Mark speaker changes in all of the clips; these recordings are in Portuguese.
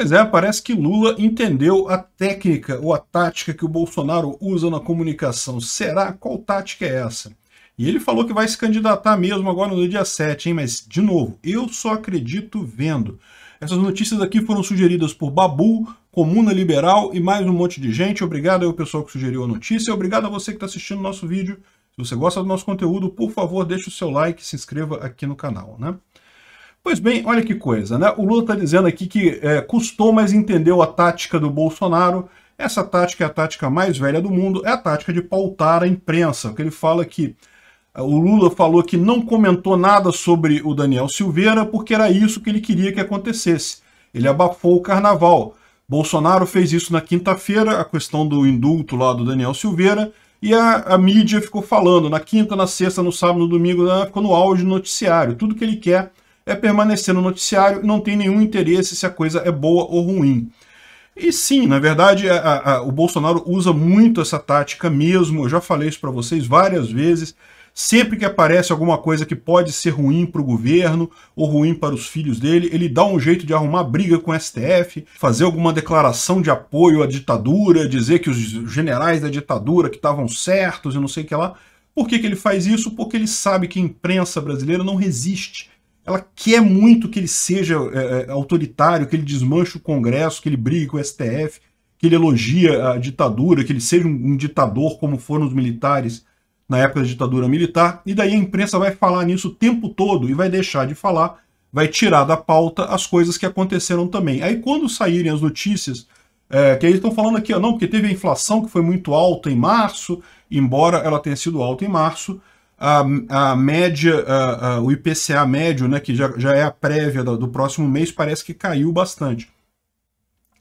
Speaker 1: Pois é, parece que Lula entendeu a técnica ou a tática que o Bolsonaro usa na comunicação. Será? Qual tática é essa? E ele falou que vai se candidatar mesmo agora no dia 7, hein? Mas, de novo, eu só acredito vendo. Essas notícias aqui foram sugeridas por Babu, Comuna Liberal e mais um monte de gente. Obrigado ao pessoal que sugeriu a notícia. Obrigado a você que está assistindo o nosso vídeo. Se você gosta do nosso conteúdo, por favor, deixe o seu like e se inscreva aqui no canal, né? Pois bem, olha que coisa, né? O Lula está dizendo aqui que é, custou, mas entendeu a tática do Bolsonaro. Essa tática é a tática mais velha do mundo, é a tática de pautar a imprensa. Que ele fala é que é, o Lula falou que não comentou nada sobre o Daniel Silveira porque era isso que ele queria que acontecesse. Ele abafou o carnaval. Bolsonaro fez isso na quinta-feira, a questão do indulto lá do Daniel Silveira, e a, a, mídia ficou falando na quinta, na sexta, no sábado, no domingo, né, ficou no auge do noticiário. Tudo que ele quer é permanecer no noticiário, não tem nenhum interesse se a coisa é boa ou ruim. E sim, na verdade, a, a, o Bolsonaro usa muito essa tática mesmo, eu já falei isso para vocês várias vezes. Sempre que aparece alguma coisa que pode ser ruim para o governo ou ruim para os filhos dele, ele dá um jeito de arrumar briga com o STF, fazer alguma declaração de apoio à ditadura, dizer que os generais da ditadura que estavam certos e não sei o que lá. Por que, que ele faz isso? Porque ele sabe que a imprensa brasileira não resiste ela quer muito que ele seja é, é, autoritário, que ele desmanche o Congresso, que ele brigue com o STF, que ele elogie a ditadura, que ele seja um, um, ditador como foram os militares na época da ditadura militar. E daí a imprensa vai falar nisso o tempo todo e vai deixar de falar, vai tirar da pauta as coisas que aconteceram também. Aí quando saírem as notícias, é, que aí estão falando aqui, ó, não, porque teve a inflação que foi muito alta em março, embora ela tenha sido alta em março, a, a média, a, a, o IPCA médio, né, que já, já é a prévia do, do próximo mês, parece que caiu bastante.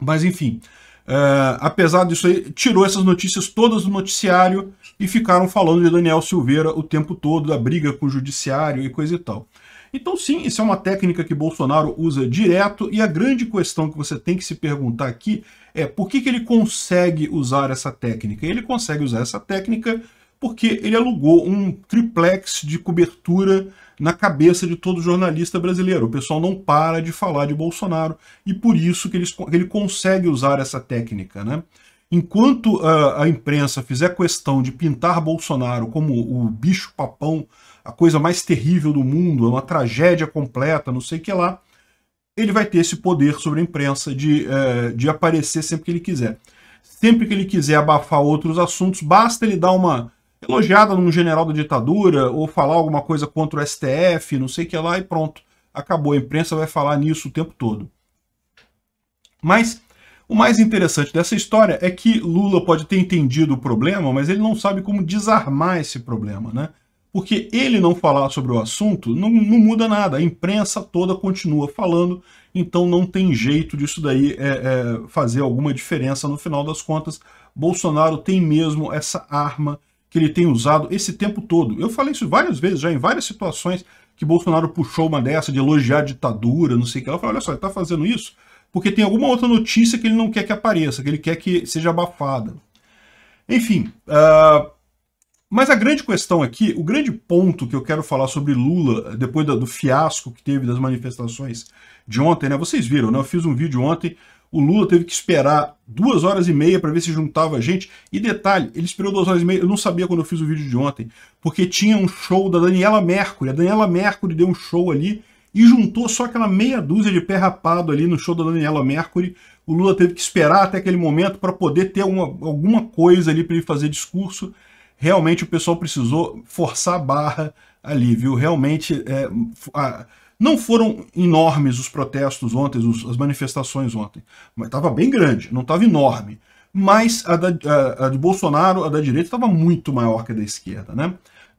Speaker 1: Mas enfim, uh, apesar disso aí, tirou essas notícias todas do noticiário e ficaram falando de Daniel Silveira o tempo todo, da briga com o judiciário e coisa e tal. Então sim, isso é uma técnica que Bolsonaro usa direto e a grande questão que você tem que se perguntar aqui é por que, que ele consegue usar essa técnica? Ele consegue usar essa técnica porque ele alugou um triplex de cobertura na cabeça de todo jornalista brasileiro. O pessoal não para de falar de Bolsonaro e por isso que ele, ele consegue usar essa técnica. Né? Enquanto a imprensa fizer questão de pintar Bolsonaro como o bicho-papão, a coisa mais terrível do mundo, uma tragédia completa, não sei o que lá, ele vai ter esse poder sobre a imprensa de, é, de aparecer sempre que ele quiser. Sempre que ele quiser abafar outros assuntos, basta ele dar uma elogiada num general da ditadura ou falar alguma coisa contra o STF, não sei o que lá, e pronto. Acabou. A imprensa vai falar nisso o tempo todo. Mas o mais interessante dessa história é que Lula pode ter entendido o problema, mas ele não sabe como desarmar esse problema, né? Porque ele não falar sobre o assunto não, não muda nada. A imprensa toda continua falando, então não tem jeito disso daí é, é, fazer alguma diferença no final das contas. Bolsonaro tem mesmo essa arma que ele tem usado esse tempo todo. Eu falei isso várias vezes, já em várias situações que Bolsonaro puxou uma dessa de elogiar a ditadura, não sei o que. Eu falei, olha só, ele está fazendo isso porque tem alguma outra notícia que ele não quer que apareça, que ele quer que seja abafada. Enfim, uh, mas a grande questão aqui, o grande ponto que eu quero falar sobre Lula, depois do, do fiasco que teve das manifestações de ontem, né? Vocês viram, né? Eu fiz um vídeo ontem o Lula teve que esperar duas horas e meia para ver se juntava a gente. E detalhe, ele esperou duas horas e meia. Eu não sabia quando eu fiz o vídeo de ontem, porque tinha um show da Daniela Mercury. A Daniela Mercury deu um show ali e juntou só aquela meia dúzia de pé rapado ali no show da Daniela Mercury. O Lula teve que esperar até aquele momento para poder ter uma, alguma coisa ali para ele fazer discurso. Realmente o pessoal precisou forçar a barra ali, viu? Realmente é, a, não foram enormes os protestos ontem, os, as manifestações ontem, mas estava bem grande, não estava enorme. Mas a, da, a, a de Bolsonaro, a da direita, estava muito maior que a da esquerda, né?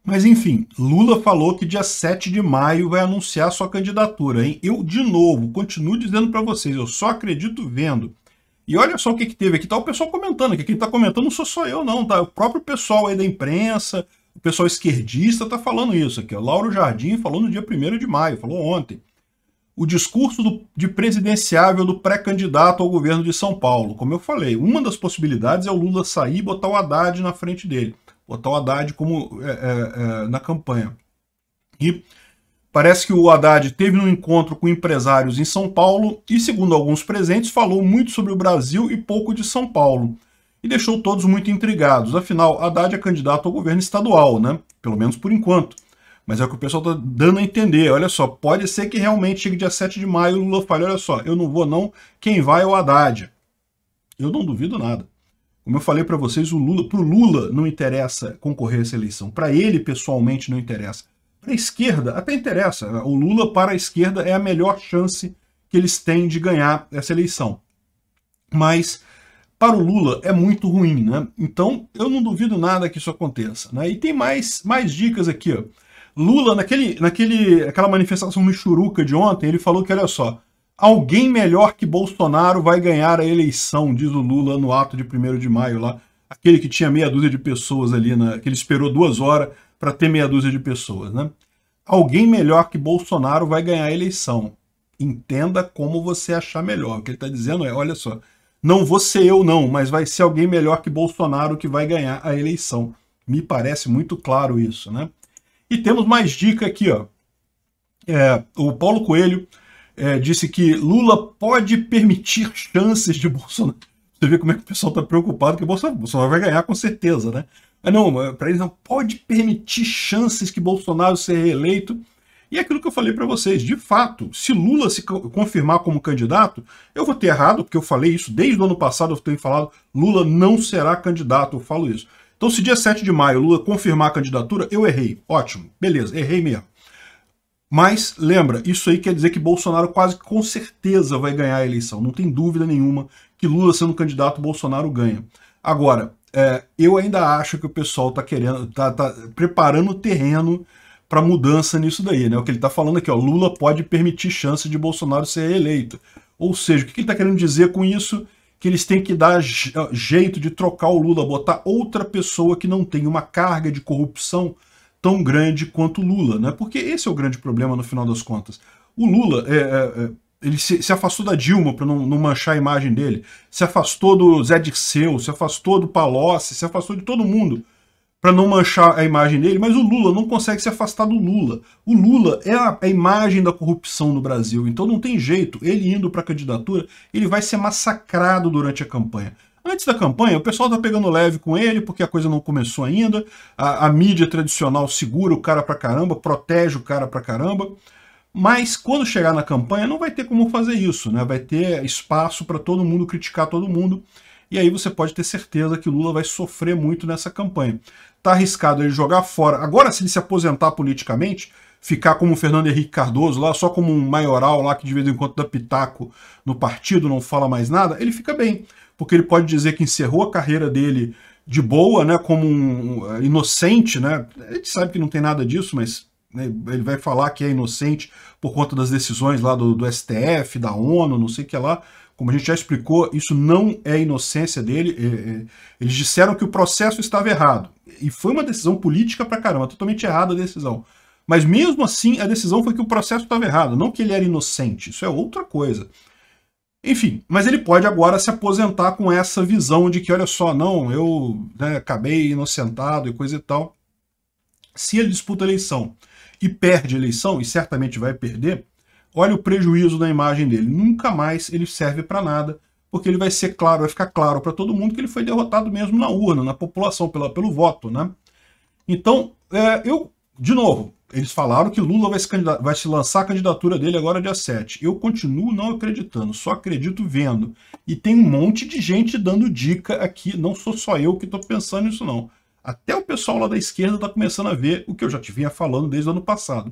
Speaker 1: Mas enfim, Lula falou que dia 7 de maio vai anunciar sua candidatura, hein? Eu, de novo, continuo dizendo para vocês, eu só acredito vendo. E olha só o que, que teve aqui, tá o pessoal comentando, que quem tá comentando não sou só eu não, tá? É o próprio pessoal aí da imprensa, o pessoal esquerdista está falando isso aqui. O Lauro Jardim falou no dia 1 de maio, falou ontem. O discurso do, de presidenciável do pré-candidato ao governo de São Paulo. Como eu falei, uma das possibilidades é o Lula sair e botar o Haddad na frente dele. Botar o Haddad como, é, é, é, na campanha. E Parece que o Haddad teve um encontro com empresários em São Paulo e, segundo alguns presentes, falou muito sobre o Brasil e pouco de São Paulo e deixou todos muito intrigados. Afinal, Haddad é candidato ao governo estadual, né? Pelo menos por enquanto. Mas é o que o pessoal está dando a entender. Olha só, pode ser que realmente chegue dia 7 de maio e o Lula fale, olha só, eu não vou não, quem vai é o Haddad. Eu não duvido nada. Como eu falei para vocês, o Lula, o Lula não interessa concorrer a essa eleição. Para ele, pessoalmente, não interessa. Para a esquerda, até interessa. O Lula, para a esquerda, é a melhor chance que eles têm de ganhar essa eleição. Mas para o Lula é muito ruim, né? Então, eu não duvido nada que isso aconteça, né? E tem mais, mais dicas aqui, ó. Lula, naquele, naquele, aquela manifestação Michuruca de ontem, ele falou que, olha só, alguém melhor que Bolsonaro vai ganhar a eleição, diz o Lula no ato de 1 de maio lá, aquele que tinha meia dúzia de pessoas ali, na, que ele esperou duas horas para ter meia dúzia de pessoas, né? Alguém melhor que Bolsonaro vai ganhar a eleição. Entenda como você achar melhor. O que ele está dizendo é, olha só, não vou ser eu não, mas vai ser alguém melhor que Bolsonaro que vai ganhar a eleição. Me parece muito claro isso, né? E temos mais dica aqui, ó. É, o Paulo Coelho é, disse que Lula pode permitir chances de Bolsonaro. Você vê como é que o pessoal está preocupado que Bolsonaro, Bolsonaro vai ganhar com certeza, né? Mas não, é, para eles não pode permitir chances que Bolsonaro seja reeleito e é aquilo que eu falei para vocês, de fato, se Lula se confirmar como candidato, eu vou ter errado, porque eu falei isso desde o ano passado, eu tenho falado, Lula não será candidato, eu falo isso. Então se dia 7 de maio Lula confirmar a candidatura, eu errei. Ótimo, beleza, errei mesmo. Mas, lembra, isso aí quer dizer que Bolsonaro quase com certeza vai ganhar a eleição. Não tem dúvida nenhuma que Lula sendo candidato, Bolsonaro ganha. Agora, é, eu ainda acho que o pessoal está querendo, tá, tá preparando o terreno para mudança nisso daí, né? O que ele está falando aqui, ó, Lula pode permitir chance de Bolsonaro ser eleito. Ou seja, o que ele está querendo dizer com isso? Que eles têm que dar jeito de trocar o Lula, botar outra pessoa que não tem uma carga de corrupção tão grande quanto o Lula, né? Porque esse é o grande problema no final das contas. O Lula, é, é, é ele se, se, afastou da Dilma para não, não, manchar a imagem dele, se afastou do Zé Dirceu, se afastou do Palocci, se afastou de todo mundo para não manchar a imagem dele, mas o Lula não consegue se afastar do Lula. O Lula é a, a imagem da corrupção no Brasil, então não tem jeito. Ele indo para a candidatura, ele vai ser massacrado durante a campanha. Antes da campanha, o pessoal tá pegando leve com ele, porque a coisa não começou ainda. A, a mídia tradicional segura o cara pra caramba, protege o cara pra caramba. Mas quando chegar na campanha, não vai ter como fazer isso, né? Vai ter espaço para todo mundo criticar todo mundo. E aí você pode ter certeza que o Lula vai sofrer muito nessa campanha. Está arriscado ele jogar fora. Agora, se ele se aposentar politicamente, ficar como o Fernando Henrique Cardoso lá, só como um maioral lá que de vez em quando dá pitaco no partido, não fala mais nada, ele fica bem. Porque ele pode dizer que encerrou a carreira dele de boa, né, como um é, inocente, né? A gente sabe que não tem nada disso, mas né, ele vai falar que é inocente por conta das decisões lá do, do STF, da ONU, não sei o que lá, como a gente já explicou, isso não é inocência dele. É, é, eles disseram que o processo estava errado. E foi uma decisão política para caramba, totalmente errada a decisão. Mas mesmo assim, a decisão foi que o processo estava errado, não que ele era inocente. Isso é outra coisa. Enfim, mas ele pode agora se aposentar com essa visão de que, olha só, não, eu né, acabei inocentado e coisa e tal. Se ele disputa a eleição e perde a eleição, e certamente vai perder, olha o prejuízo da imagem dele. Nunca mais ele serve para nada, porque ele vai ser claro, vai ficar claro para todo mundo que ele foi derrotado mesmo na urna, na população, pela, pelo voto. Né? Então, é, eu, de novo, eles falaram que Lula vai se, vai se, lançar a candidatura dele agora dia 7. Eu continuo não acreditando, só acredito vendo. E tem um monte de gente dando dica aqui, não sou só eu que estou pensando nisso não. Até o pessoal lá da esquerda está começando a ver o que eu já te vinha falando desde o ano passado.